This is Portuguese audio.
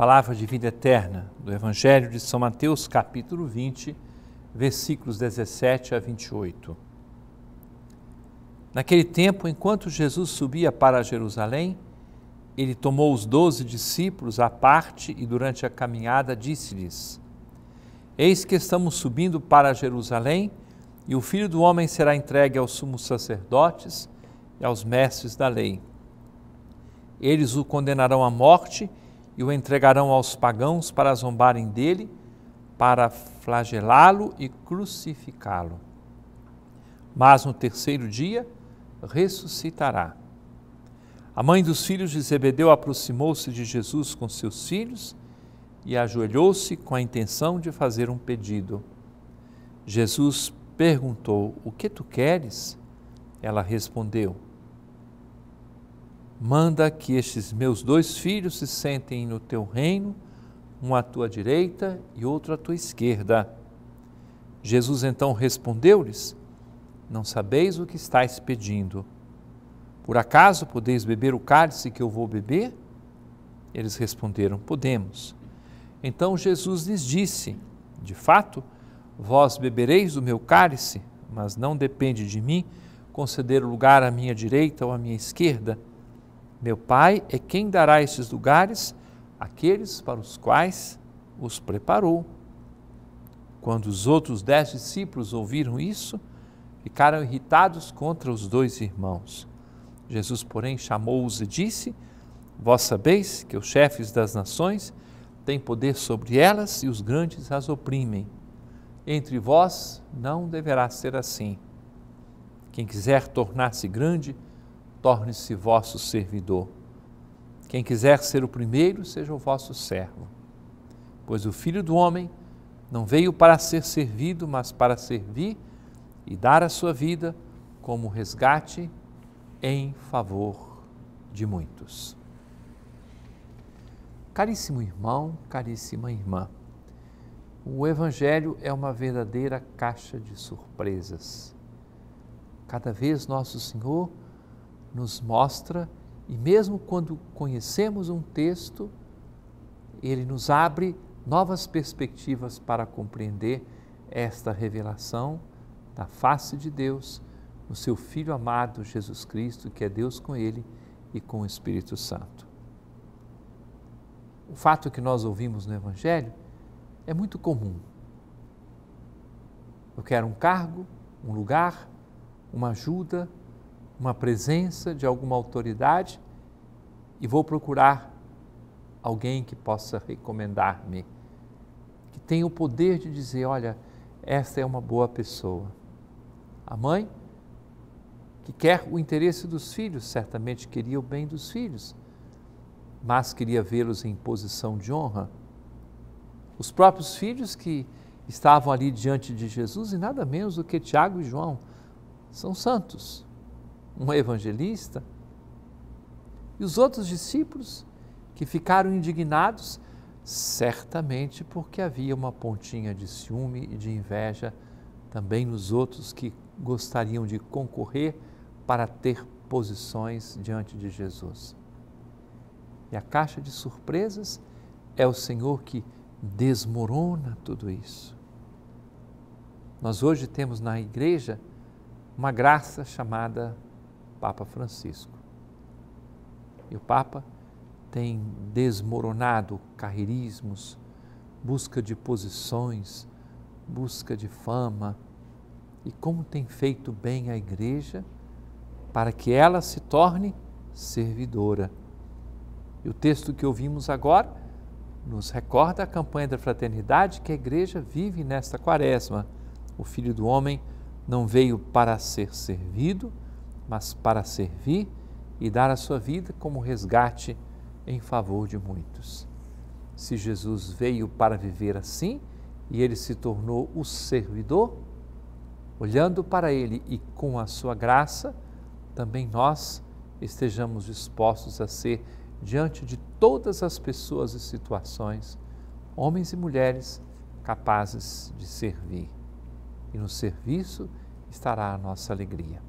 palavra de vida eterna do Evangelho de São Mateus, capítulo 20, versículos 17 a 28. Naquele tempo, enquanto Jesus subia para Jerusalém, ele tomou os doze discípulos à parte e, durante a caminhada, disse-lhes: Eis que estamos subindo para Jerusalém e o filho do homem será entregue aos sumos sacerdotes e aos mestres da lei. Eles o condenarão à morte e o entregarão aos pagãos para zombarem dele, para flagelá-lo e crucificá-lo. Mas no terceiro dia ressuscitará. A mãe dos filhos de Zebedeu aproximou-se de Jesus com seus filhos e ajoelhou-se com a intenção de fazer um pedido. Jesus perguntou: O que tu queres? Ela respondeu: Manda que estes meus dois filhos se sentem no teu reino, um à tua direita e outro à tua esquerda. Jesus então respondeu-lhes: Não sabeis o que estáis pedindo. Por acaso podeis beber o cálice que eu vou beber? Eles responderam: Podemos. Então Jesus lhes disse: De fato, vós bebereis do meu cálice, mas não depende de mim conceder lugar à minha direita ou à minha esquerda meu Pai é quem dará estes lugares àqueles para os quais os preparou. Quando os outros dez discípulos ouviram isso, ficaram irritados contra os dois irmãos. Jesus, porém, chamou-os e disse: Vós sabeis que os chefes das nações têm poder sobre elas e os grandes as oprimem. Entre vós não deverá ser assim. Quem quiser tornar-se grande, torne-se vosso servidor. Quem quiser ser o primeiro, seja o vosso servo. Pois o Filho do Homem não veio para ser servido, mas para servir e dar a sua vida como resgate em favor de muitos. Caríssimo irmão, caríssima irmã, o Evangelho é uma verdadeira caixa de surpresas. Cada vez Nosso Senhor nos mostra, e mesmo quando conhecemos um texto, ele nos abre novas perspectivas para compreender esta revelação da face de Deus, no seu Filho amado Jesus Cristo, que é Deus com ele e com o Espírito Santo. O fato que nós ouvimos no Evangelho é muito comum. Eu quero um cargo, um lugar, uma ajuda, uma presença de alguma autoridade e vou procurar alguém que possa recomendar-me, que tenha o poder de dizer: olha, esta é uma boa pessoa. A mãe, que quer o interesse dos filhos, certamente queria o bem dos filhos, mas queria vê-los em posição de honra. Os próprios filhos que estavam ali diante de Jesus, e nada menos do que Tiago e João, são santos um evangelista, e os outros discípulos que ficaram indignados, certamente porque havia uma pontinha de ciúme e de inveja também nos outros que gostariam de concorrer para ter posições diante de Jesus. E a caixa de surpresas é o Senhor que desmorona tudo isso. Nós hoje temos na igreja uma graça chamada Papa Francisco. E o Papa tem desmoronado carreirismos, busca de posições, busca de fama, e como tem feito bem a igreja para que ela se torne servidora. E o texto que ouvimos agora nos recorda a campanha da fraternidade que a igreja vive nesta quaresma. O filho do homem não veio para ser servido, mas para servir e dar a sua vida como resgate em favor de muitos. Se Jesus veio para viver assim e ele se tornou o servidor, olhando para ele e com a sua graça, também nós estejamos dispostos a ser, diante de todas as pessoas e situações, homens e mulheres capazes de servir. E no serviço estará a nossa alegria